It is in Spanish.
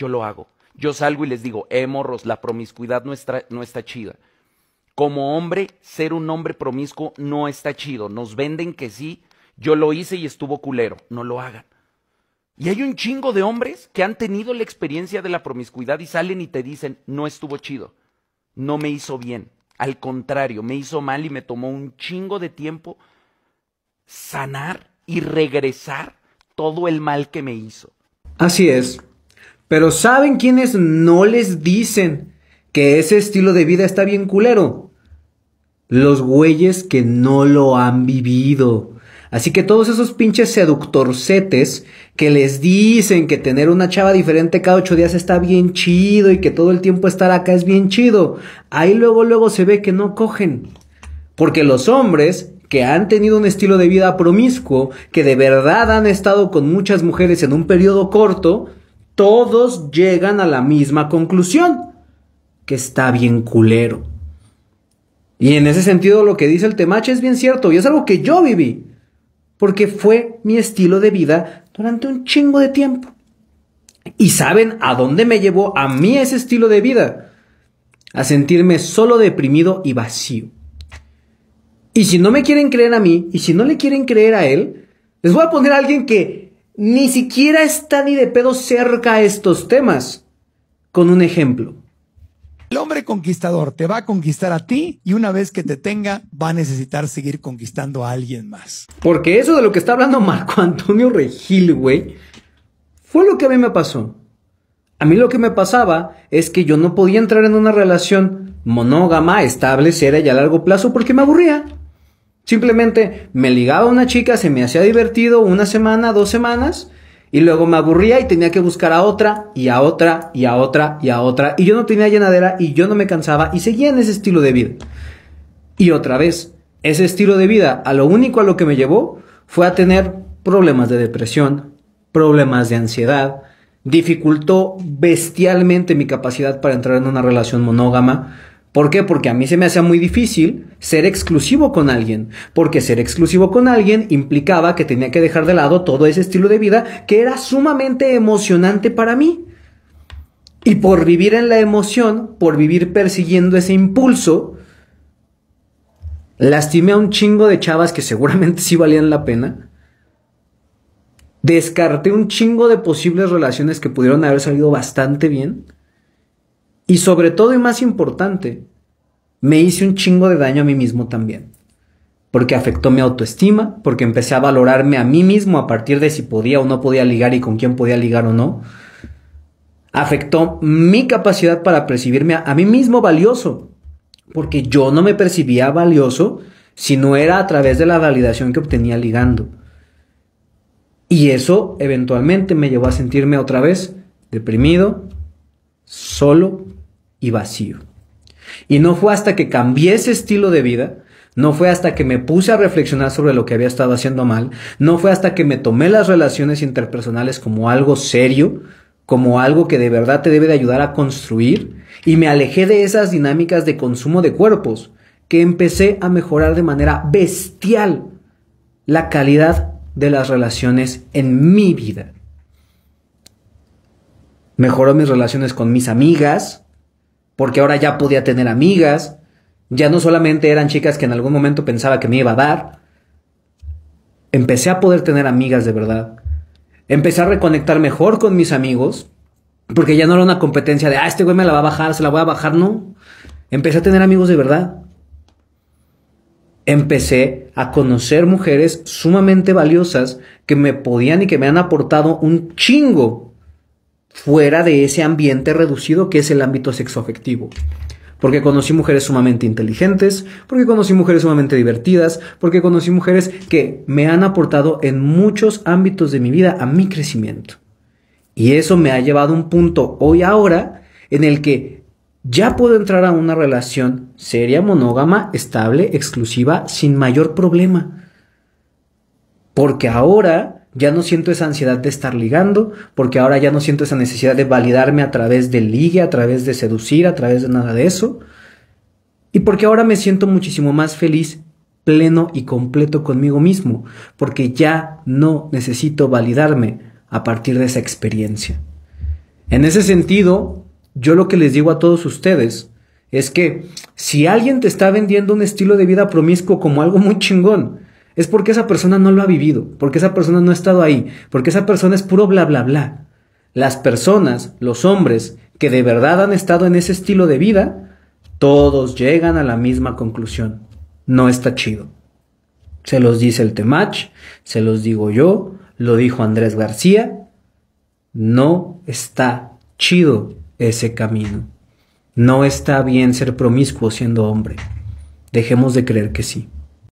yo lo hago. Yo salgo y les digo, eh, morros, la promiscuidad no está, no está chida. Como hombre, ser un hombre promiscuo no está chido. Nos venden que sí, yo lo hice y estuvo culero. No lo hagan. Y hay un chingo de hombres que han tenido la experiencia de la promiscuidad y salen y te dicen, no estuvo chido, no me hizo bien, al contrario, me hizo mal y me tomó un chingo de tiempo sanar y regresar todo el mal que me hizo. Así es, pero ¿saben quiénes no les dicen que ese estilo de vida está bien culero? Los güeyes que no lo han vivido. Así que todos esos pinches seductorcetes que les dicen que tener una chava diferente cada ocho días está bien chido y que todo el tiempo estar acá es bien chido, ahí luego luego se ve que no cogen. Porque los hombres que han tenido un estilo de vida promiscuo, que de verdad han estado con muchas mujeres en un periodo corto, todos llegan a la misma conclusión, que está bien culero. Y en ese sentido lo que dice el temache es bien cierto y es algo que yo viví, porque fue mi estilo de vida durante un chingo de tiempo. Y saben a dónde me llevó a mí ese estilo de vida, a sentirme solo deprimido y vacío. Y si no me quieren creer a mí, y si no le quieren creer a él, les voy a poner a alguien que ni siquiera está ni de pedo cerca a estos temas. Con un ejemplo. El hombre conquistador te va a conquistar a ti y una vez que te tenga va a necesitar seguir conquistando a alguien más. Porque eso de lo que está hablando Marco Antonio Regil, güey, fue lo que a mí me pasó. A mí lo que me pasaba es que yo no podía entrar en una relación monógama, estable, seria y a largo plazo porque me aburría. Simplemente me ligaba a una chica, se me hacía divertido una semana, dos semanas, y luego me aburría y tenía que buscar a otra, y a otra, y a otra, y a otra. Y yo no tenía llenadera y yo no me cansaba y seguía en ese estilo de vida. Y otra vez, ese estilo de vida a lo único a lo que me llevó fue a tener problemas de depresión, problemas de ansiedad, dificultó bestialmente mi capacidad para entrar en una relación monógama, ¿Por qué? Porque a mí se me hacía muy difícil ser exclusivo con alguien, porque ser exclusivo con alguien implicaba que tenía que dejar de lado todo ese estilo de vida que era sumamente emocionante para mí. Y por vivir en la emoción, por vivir persiguiendo ese impulso, lastimé a un chingo de chavas que seguramente sí valían la pena. Descarté un chingo de posibles relaciones que pudieron haber salido bastante bien y sobre todo y más importante, me hice un chingo de daño a mí mismo también. Porque afectó mi autoestima, porque empecé a valorarme a mí mismo a partir de si podía o no podía ligar y con quién podía ligar o no. Afectó mi capacidad para percibirme a, mí mismo valioso. Porque yo no me percibía valioso si no era a través de la validación que obtenía ligando. Y eso eventualmente me llevó a sentirme otra vez deprimido, solo, y vacío. Y no fue hasta que cambié ese estilo de vida, no fue hasta que me puse a reflexionar sobre lo que había estado haciendo mal, no fue hasta que me tomé las relaciones interpersonales como algo serio, como algo que de verdad te debe de ayudar a construir, y me alejé de esas dinámicas de consumo de cuerpos, que empecé a mejorar de manera bestial la calidad de las relaciones en mi vida. Mejoró mis relaciones con mis amigas, porque ahora ya podía tener amigas, ya no solamente eran chicas que en algún momento pensaba que me iba a dar, empecé a poder tener amigas de verdad, empecé a reconectar mejor con mis amigos, porque ya no era una competencia de, ah, este güey me la va a bajar, se la voy a bajar, no, empecé a tener amigos de verdad. Empecé a conocer mujeres sumamente valiosas que me podían y que me han aportado un chingo fuera de ese ambiente reducido que es el ámbito sexoafectivo. Porque conocí mujeres sumamente inteligentes, porque conocí mujeres sumamente divertidas, porque conocí mujeres que me han aportado en muchos ámbitos de mi vida a mi crecimiento. Y eso me ha llevado a un punto hoy ahora en el que ya puedo entrar a una relación seria, monógama, estable, exclusiva, sin mayor problema. Porque ahora ya no siento esa ansiedad de estar ligando, porque ahora ya no siento esa necesidad de validarme a través de ligue, a través de seducir, a través de nada de eso. Y porque ahora me siento muchísimo más feliz, pleno y completo conmigo mismo, porque ya no necesito validarme a partir de esa experiencia. En ese sentido, yo lo que les digo a todos ustedes es que si alguien te está vendiendo un estilo de vida promiscuo como algo muy chingón, es porque esa persona no lo ha vivido, porque esa persona no ha estado ahí, porque esa persona es puro bla bla bla. Las personas, los hombres que de verdad han estado en ese estilo de vida, todos llegan a la misma conclusión. No está chido. Se los dice el Temach, se los digo yo, lo dijo Andrés García. No está chido ese camino. No está bien ser promiscuo siendo hombre. Dejemos de creer que sí.